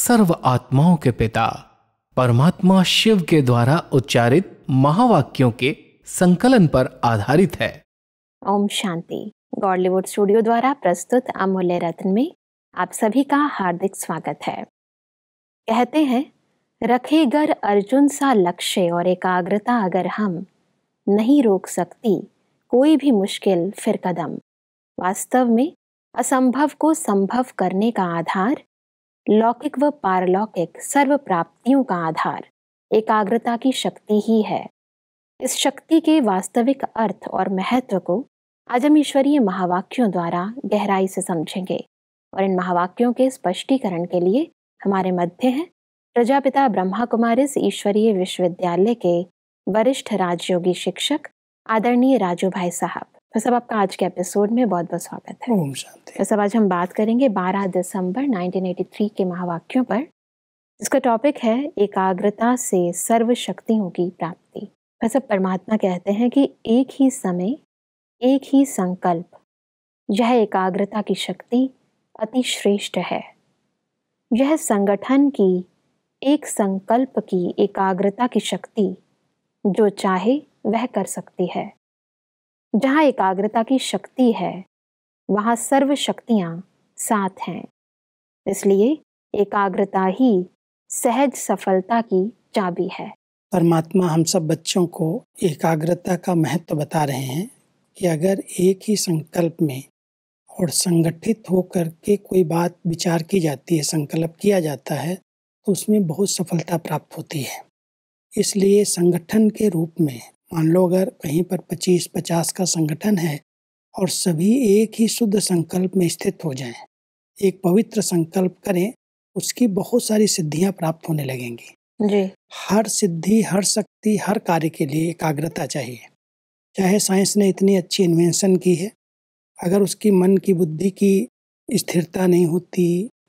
सर्व आत्माओं के पिता परमात्मा शिव के द्वारा उच्चारित महावाक्यों के संकलन पर आधारित है ओम शांति गॉडलीवुड स्टूडियो द्वारा प्रस्तुत अमूल्य रत्न में आप सभी का हार्दिक स्वागत है कहते हैं रखे गर अर्जुन सा लक्ष्य और एकाग्रता अगर हम नहीं रोक सकती कोई भी मुश्किल फिर कदम वास्तव में असंभव को संभव करने का आधार लौकिक व पारलौकिक सर्व प्राप्तियों का आधार एकाग्रता की शक्ति ही है इस शक्ति के वास्तविक अर्थ और महत्व को आज हम ईश्वरीय महावाक्यों द्वारा गहराई से समझेंगे और इन महावाक्यों के स्पष्टीकरण के लिए हमारे मध्य हैं प्रजापिता ब्रह्मा कुमारिस ईश्वरीय विश्वविद्यालय के वरिष्ठ राजयोगी शिक्षक आदरणीय राजू भाई साहब तो सब आपका आज के एपिसोड में बहुत बहुत स्वागत है ओम शांति तो सब आज हम बात करेंगे 12 दिसंबर 1983 के महावाक्यों पर इसका टॉपिक है एकाग्रता से सर्व शक्तियों की प्राप्ति तो सब परमात्मा कहते हैं कि एक ही समय एक ही संकल्प यह एकाग्रता की शक्ति अति श्रेष्ठ है यह संगठन की एक संकल्प की एकाग्रता की शक्ति जो चाहे वह कर सकती है जहाँ एकाग्रता की शक्ति है वहाँ सर्व शक्तियाँ साथ हैं इसलिए एकाग्रता ही सहज सफलता की चाबी है परमात्मा हम सब बच्चों को एकाग्रता का महत्व बता रहे हैं कि अगर एक ही संकल्प में और संगठित होकर के कोई बात विचार की जाती है संकल्प किया जाता है तो उसमें बहुत सफलता प्राप्त होती है इसलिए संगठन के रूप में मान लो अगर कहीं पर पच्चीस पचास का संगठन है और सभी एक ही शुद्ध संकल्प में स्थित हो जाएं, एक पवित्र संकल्प करें उसकी बहुत सारी सिद्धियां प्राप्त होने लगेंगी जी हर सिद्धि हर शक्ति हर कार्य के लिए एकाग्रता चाहिए चाहे साइंस ने इतनी अच्छी इन्वेंशन की है अगर उसकी मन की बुद्धि की स्थिरता नहीं होती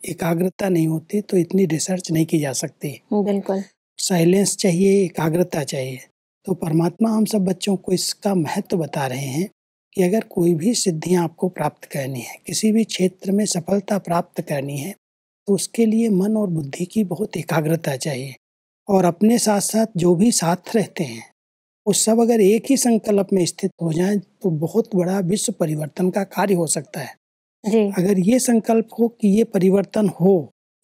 एकाग्रता नहीं होती तो इतनी रिसर्च नहीं की जा सकती बिल्कुल साइलेंस चाहिए एकाग्रता चाहिए तो परमात्मा हम सब बच्चों को इसका महत्व बता रहे हैं कि अगर कोई भी सिद्धियाँ आपको प्राप्त करनी है किसी भी क्षेत्र में सफलता प्राप्त करनी है तो उसके लिए मन और बुद्धि की बहुत एकाग्रता चाहिए और अपने साथ साथ जो भी साथ रहते हैं वो सब अगर एक ही संकल्प में स्थित हो जाए तो बहुत बड़ा विश्व परिवर्तन का कार्य हो सकता है जी। अगर ये संकल्प हो कि ये परिवर्तन हो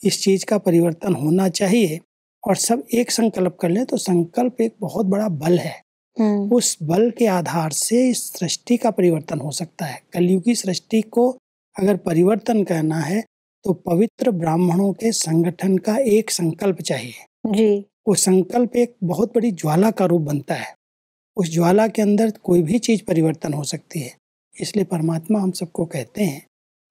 इस चीज़ का परिवर्तन होना चाहिए और सब एक संकल्प कर ले तो संकल्प एक बहुत बड़ा बल है हम्म। उस बल के आधार से इस सृष्टि का परिवर्तन हो सकता है कलयुग की सृष्टि को अगर परिवर्तन करना है तो पवित्र ब्राह्मणों के संगठन का एक संकल्प चाहिए जी वो संकल्प एक बहुत बड़ी ज्वाला का रूप बनता है उस ज्वाला के अंदर कोई भी चीज परिवर्तन हो सकती है इसलिए परमात्मा हम सबको कहते हैं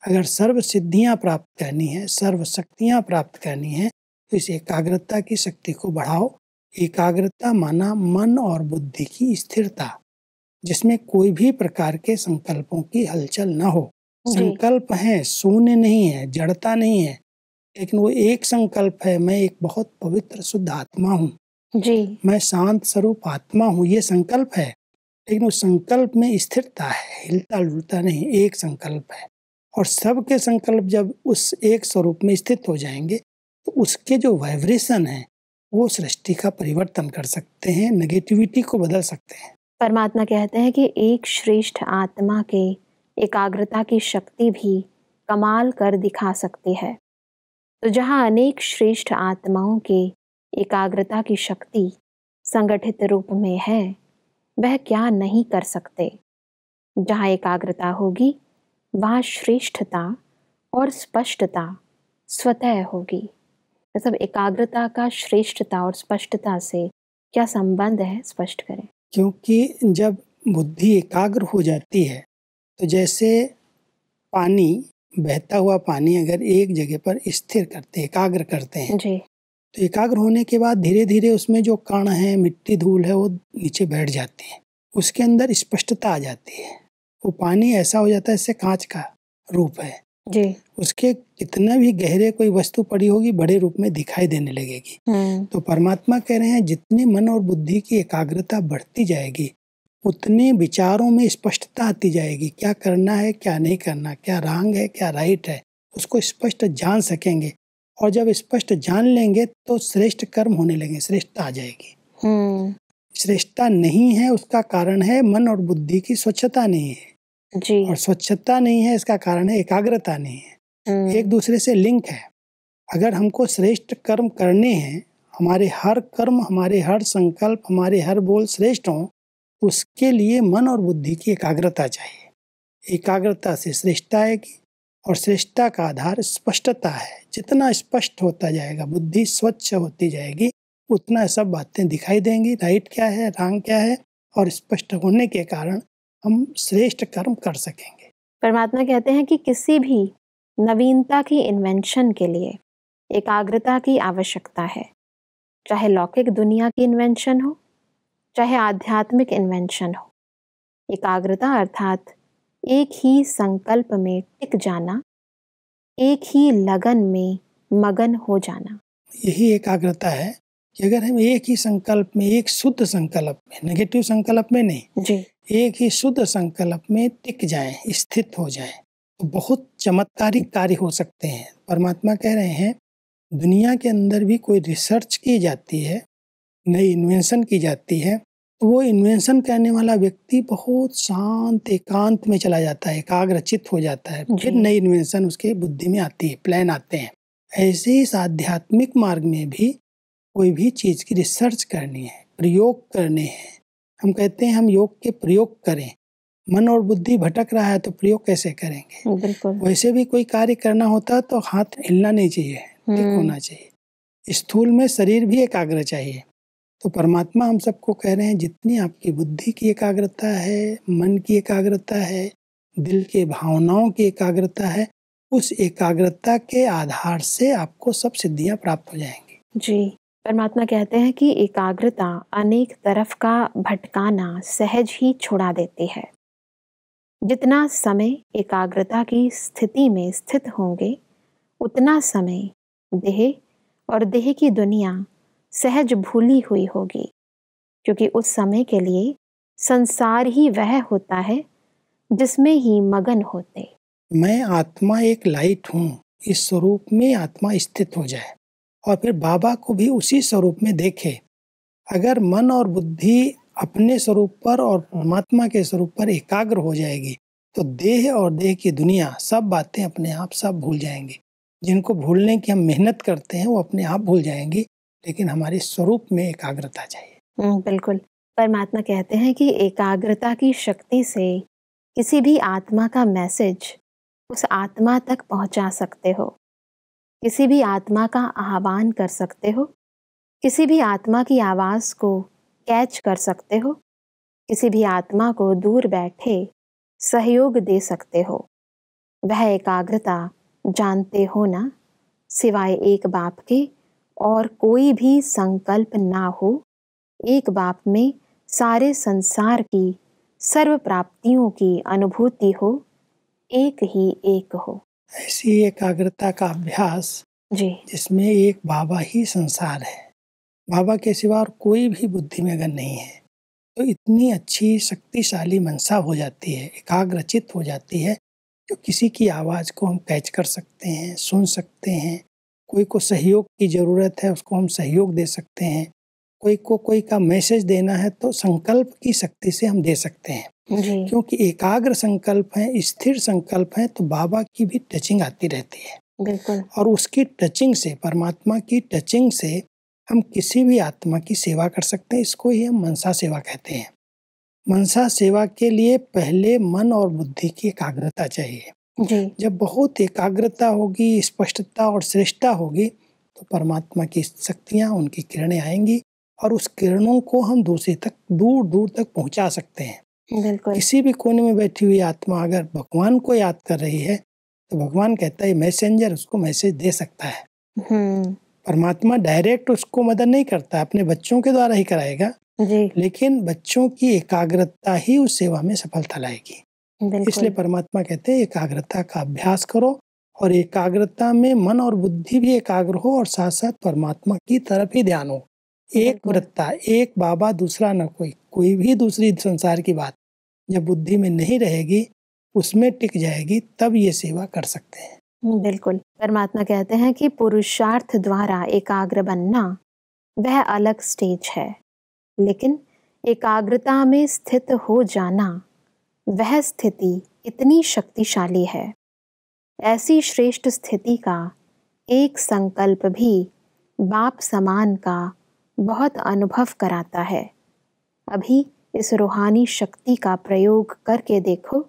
अगर सर्व सिद्धियां प्राप्त करनी है सर्व शक्तियां प्राप्त करनी है तो इस एकाग्रता की शक्ति को बढ़ाओ एकाग्रता माना मन और बुद्धि की स्थिरता जिसमें कोई भी प्रकार के संकल्पों की हलचल ना हो संकल्प है शून्य नहीं है जड़ता नहीं है लेकिन वो एक संकल्प है मैं एक बहुत पवित्र शुद्ध आत्मा हूँ जी मैं शांत स्वरूप आत्मा हूँ ये संकल्प है लेकिन उस संकल्प में स्थिरता है हिलता डुलता नहीं एक संकल्प है और सबके संकल्प जब उस एक स्वरूप में स्थित हो जाएंगे तो उसके जो वाइब्रेशन है वो सृष्टि का परिवर्तन कर सकते हैं नेगेटिविटी को बदल सकते हैं परमात्मा कहते हैं कि एक श्रेष्ठ आत्मा के एकाग्रता की शक्ति भी कमाल कर दिखा सकती है तो जहाँ अनेक श्रेष्ठ आत्माओं के एकाग्रता की शक्ति संगठित रूप में है वह क्या नहीं कर सकते जहाँ एकाग्रता होगी वहाँ श्रेष्ठता और स्पष्टता स्वतः होगी यह सब मतलब एकाग्रता का श्रेष्ठता और स्पष्टता से क्या संबंध है स्पष्ट करें क्योंकि जब बुद्धि एकाग्र हो जाती है तो जैसे पानी बहता हुआ पानी अगर एक जगह पर स्थिर करते एकाग्र करते हैं जी तो एकाग्र होने के बाद धीरे धीरे उसमें जो कण है मिट्टी धूल है वो नीचे बैठ जाती है उसके अंदर स्पष्टता आ जाती है वो पानी ऐसा हो जाता है जैसे कांच का रूप है जी। उसके जितना भी गहरे कोई वस्तु पड़ी होगी बड़े रूप में दिखाई देने लगेगी हम्म। तो परमात्मा कह रहे हैं जितने मन और बुद्धि की एकाग्रता बढ़ती जाएगी उतने विचारों में स्पष्टता आती जाएगी क्या करना है क्या नहीं करना क्या रांग है क्या राइट है उसको स्पष्ट जान सकेंगे और जब स्पष्ट जान लेंगे तो श्रेष्ठ कर्म होने लगेंगे श्रेष्ठता आ जाएगी हम्म। श्रेष्ठता नहीं है उसका कारण है मन और बुद्धि की स्वच्छता नहीं है जी और स्वच्छता नहीं है इसका कारण है एकाग्रता नहीं है हम्म। एक दूसरे से लिंक है अगर हमको श्रेष्ठ कर्म करने हैं हमारे हर कर्म हमारे हर संकल्प हमारे हर बोल श्रेष्ठ हों उसके लिए मन और बुद्धि की एकाग्रता चाहिए एकाग्रता से श्रेष्ठता आएगी और श्रेष्ठता का आधार स्पष्टता है जितना स्पष्ट होता जाएगा बुद्धि स्वच्छ होती जाएगी उतना सब बातें दिखाई देंगी राइट क्या है रॉन्ग क्या है और स्पष्ट होने के कारण हम श्रेष्ठ कर्म कर सकेंगे परमात्मा कहते हैं कि किसी भी नवीनता की इन्वेंशन के लिए एकाग्रता की आवश्यकता है चाहे लौकिक दुनिया की इन्वेंशन हो चाहे आध्यात्मिक इन्वेंशन हो एकाग्रता अर्थात एक ही संकल्प में टिक जाना एक ही लगन में मगन हो जाना यही एकाग्रता है कि अगर हम एक ही संकल्प में एक शुद्ध संकल्प में नेगेटिव संकल्प में नहीं जी एक ही शुद्ध संकल्प में टिक जाए स्थित हो जाए तो बहुत चमत्कारी कार्य हो सकते हैं परमात्मा कह रहे हैं दुनिया के अंदर भी कोई रिसर्च की जाती है नई इन्वेंशन की जाती है तो वो इन्वेंशन करने वाला व्यक्ति बहुत शांत एकांत में चला जाता है एकाग्रचित हो जाता है फिर नई इन्वेंशन उसके बुद्धि में आती है प्लान आते हैं ऐसे ही आध्यात्मिक मार्ग में भी कोई भी चीज़ की रिसर्च करनी है प्रयोग करने हैं हम कहते हैं हम योग के प्रयोग करें मन और बुद्धि भटक रहा है तो प्रयोग कैसे करेंगे वैसे भी कोई कार्य करना होता तो हाथ हिलना नहीं चाहिए ठीक हम्म। होना चाहिए स्थूल में शरीर भी एकाग्र चाहिए तो परमात्मा हम सबको कह रहे हैं जितनी आपकी बुद्धि की एकाग्रता है मन की एकाग्रता है दिल के भावनाओं की एकाग्रता है उस एकाग्रता के आधार से आपको सब सिद्धियां प्राप्त हो जाएंगी जी परमात्मा कहते हैं कि एकाग्रता अनेक तरफ का भटकाना सहज ही छुड़ा देती है जितना समय एकाग्रता की स्थिति में स्थित होंगे उतना समय देह और देह की दुनिया सहज भूली हुई होगी क्योंकि उस समय के लिए संसार ही वह होता है जिसमें ही मगन होते मैं आत्मा एक लाइट हूँ इस स्वरूप में आत्मा स्थित हो जाए और फिर बाबा को भी उसी स्वरूप में देखे अगर मन और बुद्धि अपने स्वरूप पर और परमात्मा के स्वरूप पर एकाग्र हो जाएगी तो देह और देह की दुनिया सब बातें अपने आप सब भूल जाएंगे जिनको भूलने की हम मेहनत करते हैं वो अपने आप भूल जाएंगी लेकिन हमारे स्वरूप में एकाग्रता चाहिए हम्म, बिल्कुल परमात्मा कहते हैं कि एकाग्रता की शक्ति से किसी भी आत्मा का मैसेज उस आत्मा तक पहुंचा सकते हो किसी भी आत्मा का आह्वान कर सकते हो किसी भी आत्मा की आवाज़ को कैच कर सकते हो किसी भी आत्मा को दूर बैठे सहयोग दे सकते हो वह एकाग्रता जानते हो ना सिवाय एक बाप के और कोई भी संकल्प ना हो एक बाप में सारे संसार की सर्व प्राप्तियों की अनुभूति हो एक ही एक हो ऐसी एकाग्रता का अभ्यास जी जिसमें एक बाबा ही संसार है बाबा के सिवा और कोई भी बुद्धि में अगर नहीं है तो इतनी अच्छी शक्तिशाली मनसा हो जाती है एकाग्रचित हो जाती है जो किसी की आवाज़ को हम कैच कर सकते हैं सुन सकते हैं कोई को सहयोग की ज़रूरत है उसको हम सहयोग दे सकते हैं कोई को कोई का मैसेज देना है तो संकल्प की शक्ति से हम दे सकते हैं क्योंकि एकाग्र संकल्प है स्थिर संकल्प है तो बाबा की भी टचिंग आती रहती है बिल्कुल और उसकी टचिंग से परमात्मा की टचिंग से हम किसी भी आत्मा की सेवा कर सकते हैं इसको ही हम मनसा सेवा कहते हैं मनसा सेवा के लिए पहले मन और बुद्धि की एकाग्रता चाहिए जी। जब बहुत एकाग्रता होगी स्पष्टता और श्रेष्ठता होगी तो परमात्मा की शक्तियाँ उनकी किरणें आएंगी और उस किरणों को हम दूसरे तक दूर दूर तक पहुँचा सकते हैं किसी भी कोने में बैठी हुई आत्मा अगर भगवान को याद कर रही है तो भगवान कहता है मैसेंजर उसको मैसेज दे सकता है हम्म। परमात्मा डायरेक्ट उसको मदद नहीं करता अपने बच्चों के द्वारा ही कराएगा जी। लेकिन बच्चों की एकाग्रता ही उस सेवा में सफलता लाएगी इसलिए परमात्मा कहते हैं एकाग्रता का अभ्यास करो और एकाग्रता में मन और बुद्धि भी एकाग्र हो और साथ साथ परमात्मा की तरफ ही ध्यान हो एक वृत्ता एक बाबा दूसरा न कोई कोई भी दूसरी संसार की बात जब बुद्धि में नहीं रहेगी उसमें टिक जाएगी तब ये सेवा कर सकते हैं हम्म, बिल्कुल परमात्मा कहते हैं कि पुरुषार्थ द्वारा एकाग्र बनना वह अलग स्टेज है लेकिन एकाग्रता में स्थित हो जाना वह स्थिति इतनी शक्तिशाली है ऐसी श्रेष्ठ स्थिति का एक संकल्प भी बाप समान का बहुत अनुभव कराता है अभी इस रूहानी शक्ति का प्रयोग करके देखो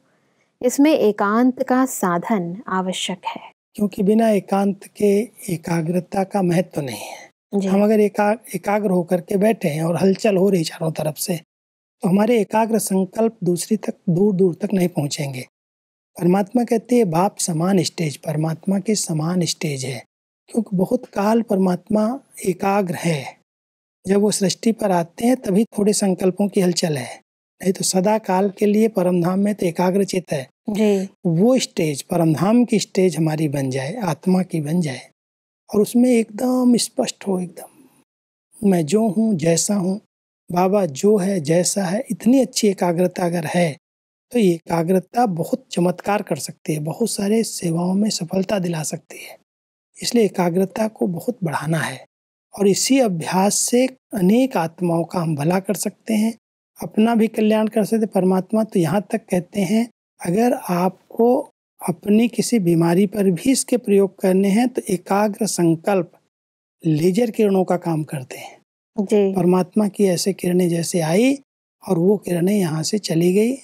इसमें एकांत का साधन आवश्यक है क्योंकि बिना एकांत के एकाग्रता का महत्व तो नहीं है हम अगर एका, एकाग्र होकर के बैठे हैं और हलचल हो रही चारों तरफ से तो हमारे एकाग्र संकल्प दूसरी तक दूर दूर तक नहीं पहुंचेंगे परमात्मा कहते हैं बाप समान स्टेज परमात्मा के समान स्टेज है क्योंकि बहुत काल परमात्मा एकाग्र है जब वो सृष्टि पर आते हैं तभी थोड़े संकल्पों की हलचल है नहीं तो सदा काल के लिए परमधाम में तो एकाग्र चित है जी वो स्टेज परमधाम की स्टेज हमारी बन जाए आत्मा की बन जाए और उसमें एकदम स्पष्ट हो एकदम मैं जो हूँ जैसा हूँ बाबा जो है जैसा है इतनी अच्छी एकाग्रता अगर है तो ये एकाग्रता बहुत चमत्कार कर सकती है बहुत सारे सेवाओं में सफलता दिला सकती है इसलिए एकाग्रता को बहुत बढ़ाना है और इसी अभ्यास से अनेक आत्माओं का हम भला कर सकते हैं अपना भी कल्याण कर सकते परमात्मा तो यहाँ तक कहते हैं अगर आपको अपनी किसी बीमारी पर भी इसके प्रयोग करने हैं तो एकाग्र संकल्प लेजर किरणों का काम करते हैं जी। परमात्मा की ऐसे किरणें जैसे आई और वो किरणें यहाँ से चली गई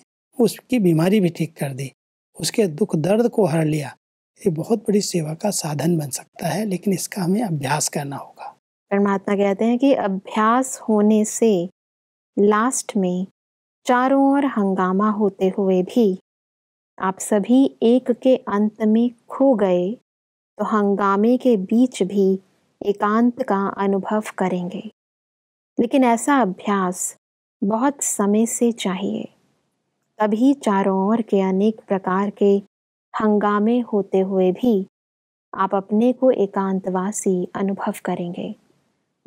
उसकी बीमारी भी ठीक कर दी उसके दुख दर्द को हर लिया ये बहुत बड़ी सेवा का साधन बन सकता है लेकिन इसका हमें अभ्यास करना होगा परमात्मा कहते हैं कि अभ्यास होने से लास्ट में चारों ओर हंगामा होते हुए भी आप सभी एक के अंत में खो गए तो हंगामे के बीच भी एकांत का अनुभव करेंगे लेकिन ऐसा अभ्यास बहुत समय से चाहिए तभी चारों ओर के अनेक प्रकार के हंगामे होते हुए भी आप अपने को एकांतवासी अनुभव करेंगे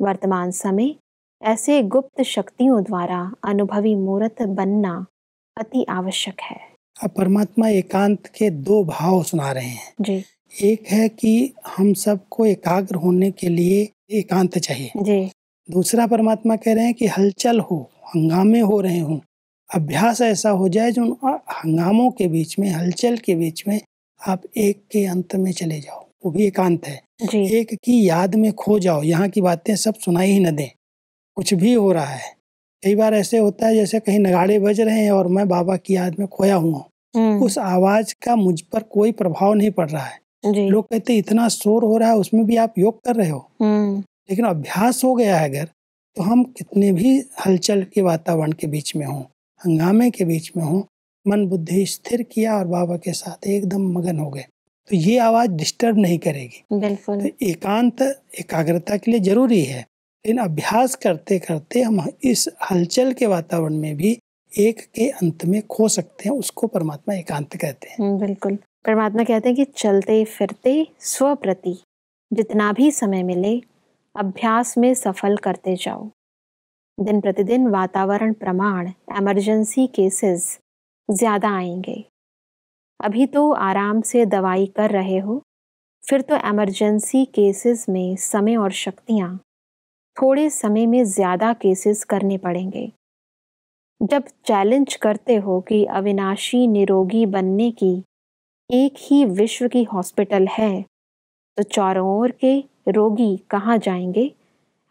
वर्तमान समय ऐसे गुप्त शक्तियों द्वारा अनुभवी मूर्त बनना अति आवश्यक है अब परमात्मा एकांत के दो भाव सुना रहे हैं जी एक है कि हम सबको एकाग्र होने के लिए एकांत चाहिए जी दूसरा परमात्मा कह रहे हैं कि हलचल हो हंगामे हो रहे हों अभ्यास ऐसा हो जाए जो हंगामों के बीच में हलचल के बीच में आप एक के अंत में चले जाओ वो भी एकांत है जी। एक की याद में खो जाओ यहाँ की बातें सब सुनाई ही न दें कुछ भी हो रहा है कई बार ऐसे होता है जैसे कहीं नगाड़े बज रहे हैं और मैं बाबा की याद में खोया हुआ हम्म। उस आवाज का मुझ पर कोई प्रभाव नहीं पड़ रहा है लोग कहते इतना शोर हो रहा है उसमें भी आप योग कर रहे हो हम्म। लेकिन अभ्यास हो गया है अगर तो हम कितने भी हलचल के वातावरण के बीच में हों हंगामे के बीच में हों मन बुद्धि स्थिर किया और बाबा के साथ एकदम मगन हो गए तो ये आवाज़ डिस्टर्ब नहीं करेगी बिल्कुल तो एकांत एकाग्रता के लिए ज़रूरी है लेकिन अभ्यास करते करते हम इस हलचल के वातावरण में भी एक के अंत में खो सकते हैं उसको परमात्मा एकांत कहते हैं हम्म, बिल्कुल परमात्मा कहते हैं कि चलते फिरते स्व प्रति जितना भी समय मिले अभ्यास में सफल करते जाओ दिन प्रतिदिन वातावरण प्रमाण एमरजेंसी केसेस ज़्यादा आएंगे अभी तो आराम से दवाई कर रहे हो फिर तो एमरजेंसी केसेस में समय और शक्तियाँ थोड़े समय में ज़्यादा केसेस करने पड़ेंगे जब चैलेंज करते हो कि अविनाशी निरोगी बनने की एक ही विश्व की हॉस्पिटल है तो चारों ओर के रोगी कहाँ जाएंगे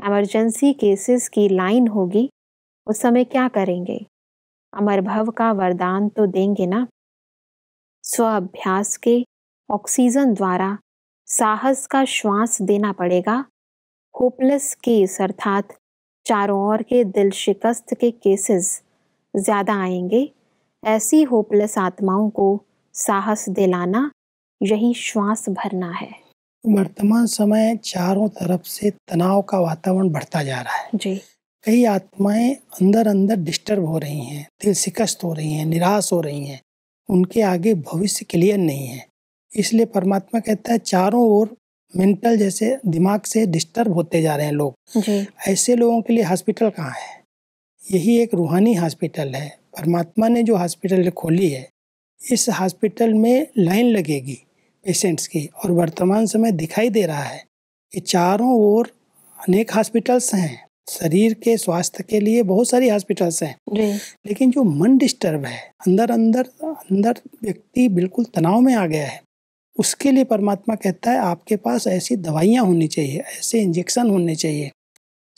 एमरजेंसी केसेस की लाइन होगी उस समय क्या करेंगे अमरभव का वरदान तो देंगे ना स्वाभ्यास के ऑक्सीजन द्वारा साहस का श्वास देना पड़ेगा होपलेस केस अर्थात चारों ओर के दिल शिकस्त के केसेस ज़्यादा आएंगे ऐसी होपलेस आत्माओं को साहस दिलाना यही श्वास भरना है वर्तमान समय चारों तरफ से तनाव का वातावरण बढ़ता जा रहा है जी कई आत्माएं अंदर अंदर डिस्टर्ब हो रही हैं दिल शिकस्त हो रही हैं निराश हो रही हैं उनके आगे भविष्य क्लियर नहीं है इसलिए परमात्मा कहता है चारों ओर मेंटल जैसे दिमाग से डिस्टर्ब होते जा रहे हैं लोग जी। ऐसे लोगों के लिए हॉस्पिटल कहाँ है यही एक रूहानी हॉस्पिटल है परमात्मा ने जो हॉस्पिटल खोली है इस हॉस्पिटल में लाइन लगेगी पेशेंट्स की और वर्तमान समय दिखाई दे रहा है कि चारों ओर अनेक हॉस्पिटल्स हैं शरीर के स्वास्थ्य के लिए बहुत सारी हॉस्पिटल्स हैं लेकिन जो मन डिस्टर्ब है अंदर अंदर अंदर व्यक्ति बिल्कुल तनाव में आ गया है उसके लिए परमात्मा कहता है आपके पास ऐसी दवाइयाँ होनी चाहिए ऐसे इंजेक्शन होने चाहिए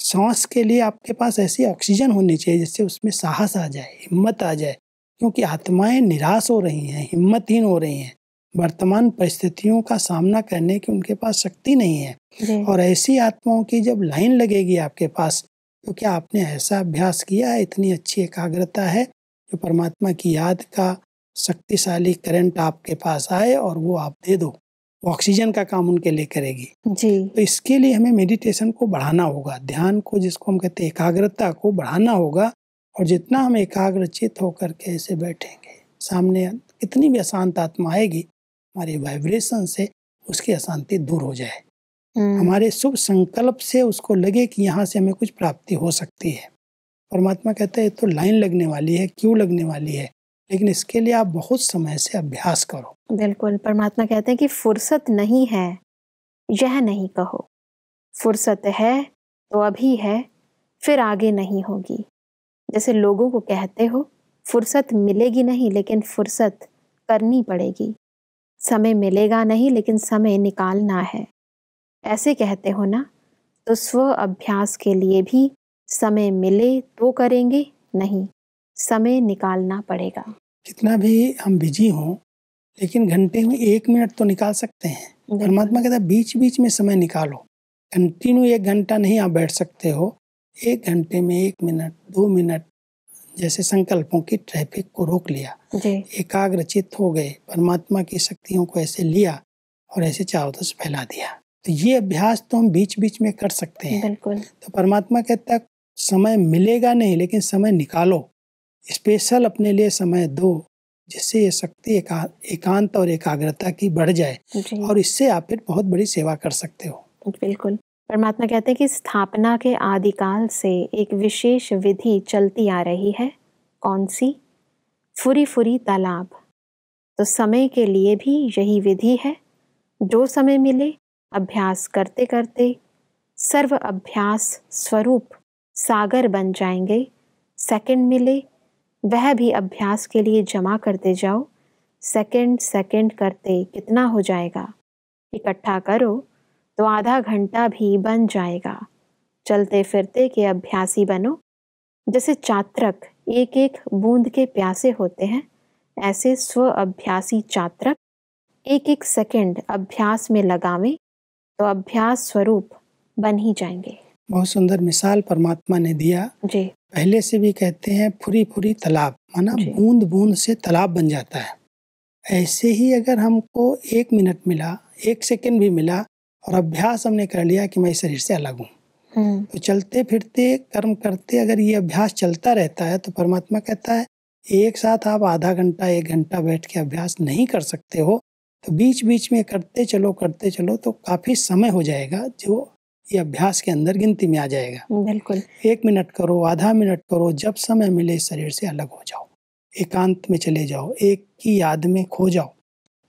सांस के लिए आपके पास ऐसी ऑक्सीजन होनी चाहिए जिससे उसमें साहस आ जाए हिम्मत आ जाए क्योंकि आत्माएं निराश हो रही हैं हिम्मतहीन हो रही हैं वर्तमान परिस्थितियों का सामना करने की उनके पास शक्ति नहीं है और ऐसी आत्माओं की जब लाइन लगेगी आपके पास तो क्या आपने ऐसा अभ्यास किया है इतनी अच्छी एकाग्रता है जो परमात्मा की याद का शक्तिशाली करंट आपके पास आए और वो आप दे दो वो ऑक्सीजन का काम उनके लिए करेगी जी तो इसके लिए हमें मेडिटेशन को बढ़ाना होगा ध्यान को जिसको हम कहते हैं एकाग्रता को बढ़ाना होगा और जितना हम एकाग्रचित होकर के ऐसे बैठेंगे सामने कितनी भी अशांत आत्मा आएगी हमारी वाइब्रेशन से उसकी अशांति दूर हो जाए हम्म। हमारे शुभ संकल्प से उसको लगे कि यहाँ से हमें कुछ प्राप्ति हो सकती है परमात्मा कहते हैं तो लाइन लगने वाली है क्यों लगने वाली है लेकिन इसके लिए आप बहुत समय से अभ्यास करो बिल्कुल परमात्मा कहते हैं कि फुर्सत नहीं है यह नहीं कहो फुर्सत है तो अभी है फिर आगे नहीं होगी जैसे लोगों को कहते हो फुर्सत मिलेगी नहीं लेकिन फुर्सत करनी पड़ेगी समय मिलेगा नहीं लेकिन समय निकालना है ऐसे कहते हो ना तो स्व अभ्यास के लिए भी समय मिले तो करेंगे नहीं समय निकालना पड़ेगा कितना भी हम बिजी हों लेकिन घंटे में एक मिनट तो निकाल सकते हैं परमात्मा कहता है बीच बीच में समय निकालो कंटिन्यू एक घंटा नहीं आप बैठ सकते हो एक घंटे में एक मिनट दो मिनट जैसे संकल्पों की ट्रैफिक को रोक लिया एकाग्रचित हो गए परमात्मा की शक्तियों को ऐसे लिया और ऐसे चारों तरफ फैला दिया तो ये अभ्यास तो हम बीच बीच में कर सकते हैं बिल्कुल तो परमात्मा कहता है समय मिलेगा नहीं लेकिन समय निकालो स्पेशल अपने लिए समय दो जिससे ये शक्ति एका, एकांत और एकाग्रता की बढ़ जाए और इससे आप फिर बहुत बड़ी सेवा कर सकते हो बिल्कुल परमात्मा कहते हैं कि स्थापना के आदिकाल से एक विशेष विधि चलती आ रही है कौन सी फुरी फुरी तालाब तो समय के लिए भी यही विधि है जो समय मिले अभ्यास करते करते सर्व अभ्यास स्वरूप सागर बन जाएंगे सेकंड मिले वह भी अभ्यास के लिए जमा करते जाओ सेकंड सेकंड करते कितना हो जाएगा इकट्ठा करो तो आधा घंटा भी बन जाएगा चलते फिरते के अभ्यासी बनो जैसे चात्रक एक एक बूंद के प्यासे होते हैं ऐसे स्व अभ्यासी चात्रक एक एक सेकंड अभ्यास में लगावें तो अभ्यास स्वरूप बन ही जाएंगे बहुत सुंदर मिसाल परमात्मा ने दिया जी पहले से भी कहते हैं फुरी फुरी तालाब माना बूंद बूंद से तालाब बन जाता है ऐसे ही अगर हमको एक मिनट मिला एक सेकंड भी मिला और अभ्यास हमने कर लिया कि मैं इस शरीर से अलग हूँ हम्म। तो चलते फिरते कर्म करते अगर ये अभ्यास चलता रहता है तो परमात्मा कहता है एक साथ आप आधा घंटा एक घंटा बैठ के अभ्यास नहीं कर सकते हो तो बीच बीच में करते चलो करते चलो तो काफ़ी समय हो जाएगा जो ये अभ्यास के अंदर गिनती में आ जाएगा बिल्कुल एक मिनट करो आधा मिनट करो जब समय मिले शरीर से अलग हो जाओ एकांत में चले जाओ एक की याद में खो जाओ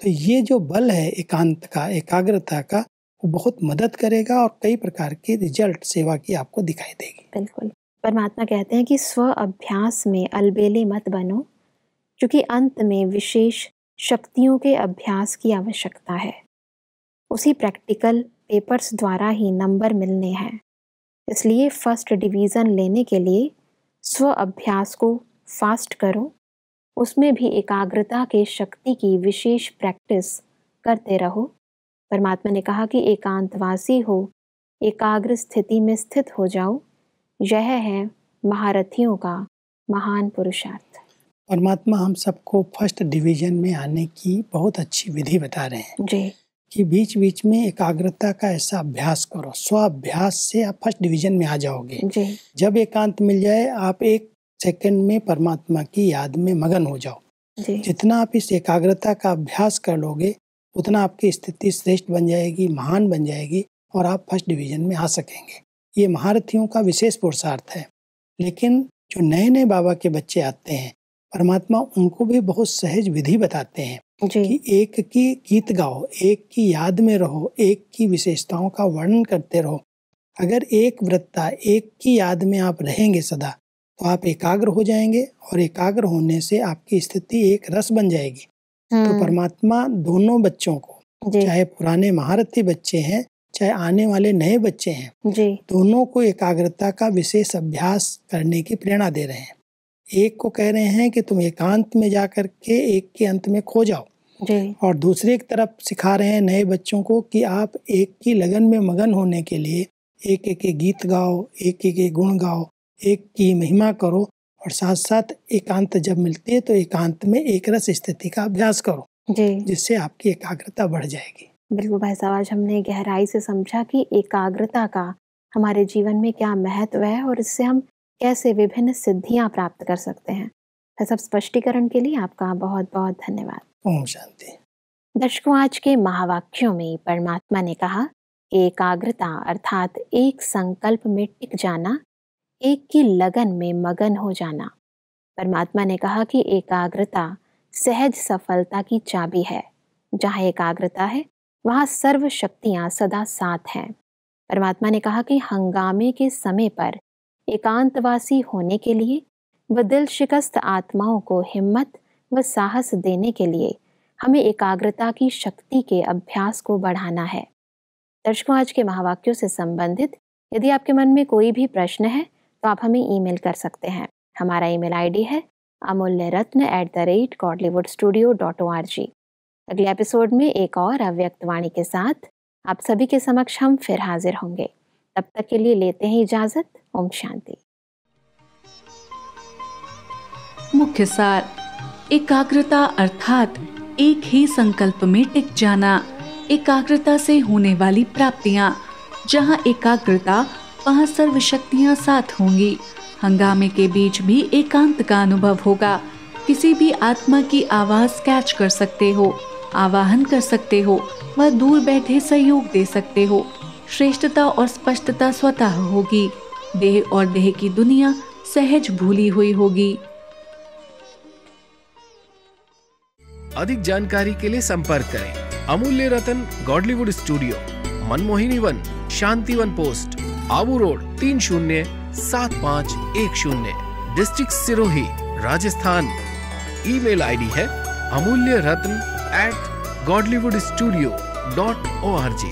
तो ये जो बल है एकांत का एकाग्रता का वो बहुत मदद करेगा और कई प्रकार के रिजल्ट सेवा की आपको दिखाई देगी बिल्कुल परमात्मा कहते हैं कि स्व अभ्यास में अलबेले मत बनो क्योंकि अंत में विशेष शक्तियों के अभ्यास की आवश्यकता है उसी प्रैक्टिकल पेपर्स द्वारा ही नंबर मिलने हैं इसलिए फर्स्ट डिवीज़न लेने के लिए स्व अभ्यास को फास्ट करो उसमें भी एकाग्रता के शक्ति की विशेष प्रैक्टिस करते रहो परमात्मा ने कहा कि एकांतवासी हो एकाग्र स्थिति में स्थित हो जाओ यह है महारथियों का महान पुरुषार्थ परमात्मा हम सबको फर्स्ट डिवीजन में आने की बहुत अच्छी विधि बता रहे हैं जी कि बीच बीच में एकाग्रता का ऐसा अभ्यास करो स्वाभ्यास से आप फर्स्ट डिवीजन में आ जाओगे जी। जब एकांत मिल जाए आप एक सेकंड में परमात्मा की याद में मगन हो जाओ जी। जितना आप इस एकाग्रता का अभ्यास कर लोगे उतना आपकी स्थिति श्रेष्ठ बन जाएगी महान बन जाएगी और आप फर्स्ट डिवीजन में आ सकेंगे ये महारथियों का विशेष पुरुषार्थ है लेकिन जो नए नए बाबा के बच्चे आते हैं परमात्मा उनको भी बहुत सहज विधि बताते हैं कि एक की गीत गाओ एक की याद में रहो एक की विशेषताओं का वर्णन करते रहो अगर एक वृत्ता एक की याद में आप रहेंगे सदा तो आप एकाग्र हो जाएंगे और एकाग्र होने से आपकी स्थिति एक रस बन जाएगी तो हम्म। परमात्मा दोनों बच्चों को चाहे पुराने महारथी बच्चे हैं चाहे आने वाले नए बच्चे हैं दोनों को एकाग्रता का विशेष अभ्यास करने की प्रेरणा दे रहे हैं एक को कह रहे हैं कि तुम एकांत में जा कर के एक के अंत में खो जाओ और दूसरे एक तरफ सिखा रहे हैं नए बच्चों को कि आप एक की लगन में मगन होने के लिए एक एक गीत गाओ एक एक गुण गाओ एक की महिमा करो और साथ साथ एकांत जब मिलती है तो एकांत में एक रस स्थिति का अभ्यास करो जी जिससे आपकी एकाग्रता बढ़ जाएगी बिल्कुल भाई साहब आज हमने गहराई से समझा कि एकाग्रता का हमारे जीवन में क्या महत्व है और इससे हम कैसे विभिन्न सिद्धियां प्राप्त कर सकते हैं यह सब स्पष्टीकरण के लिए आपका बहुत बहुत धन्यवाद ओम शांति दर्शकों आज के महावाक्यों में परमात्मा ने कहा कि एकाग्रता अर्थात एक संकल्प में टिक जाना एक की लगन में मगन हो जाना परमात्मा ने कहा कि एकाग्रता सहज सफलता की चाबी है जहाँ एकाग्रता है वहाँ सर्व शक्तियाँ सदा साथ हैं परमात्मा ने कहा कि हंगामे के समय पर एकांतवासी होने के लिए व दिल शिकस्त आत्माओं को हिम्मत व साहस देने के लिए हमें एकाग्रता की शक्ति के अभ्यास को बढ़ाना है दर्शकों आज के महावाक्यों से संबंधित यदि आपके मन में कोई भी प्रश्न है तो आप हमें ईमेल कर सकते हैं हमारा ईमेल आईडी है Amulya Ratna at the rate Godlywood studio dot O R G अगले एपिसोड में एक और अव्यक्तवाणी के साथ आप सभी के समक्ष हम फिर हाजिर होंगे तब तक के लिए लेते हैं इजाज़त ओम शांति मुख्य सार एकाग्रता अर्थात एक ही संकल्प में टिक जाना एकाग्रता से होने वाली प्राप्तियाँ जहाँ एकाग्रता वहाँ सर्वशक्तियाँ साथ होंगी हंगामे के बीच भी एकांत का अनुभव होगा किसी भी आत्मा की आवाज़ कैच कर सकते हो आवाहन कर सकते हो वह दूर बैठे सहयोग दे सकते हो श्रेष्ठता और स्पष्टता स्वतः होगी देह और देह की दुनिया सहज भूली हुई होगी अधिक जानकारी के लिए संपर्क करें Amulya Ratan Godlywood studio Manmohini Van Shanti Van post Abu road तीन शून्य सात पाँच एक शून्य district Sirohi Rajasthan email ID है Amulya Ratna at Godlywood studio dot O R ji